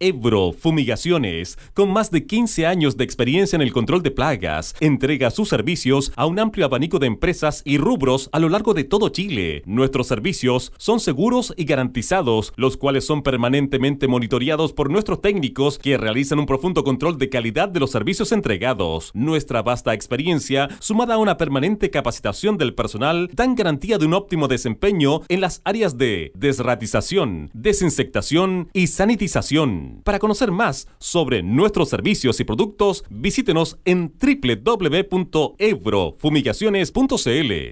Ebro Fumigaciones, con más de 15 años de experiencia en el control de plagas, entrega sus servicios a un amplio abanico de empresas y rubros a lo largo de todo Chile. Nuestros servicios son seguros y garantizados, los cuales son permanentemente monitoreados por nuestros técnicos que realizan un profundo control de calidad de los servicios entregados. Nuestra vasta experiencia, sumada a una permanente capacitación del personal, dan garantía de un óptimo desempeño en las áreas de desratización, desinsectación y sanitización. Para conocer más sobre nuestros servicios y productos, visítenos en www.ebrofumigaciones.cl.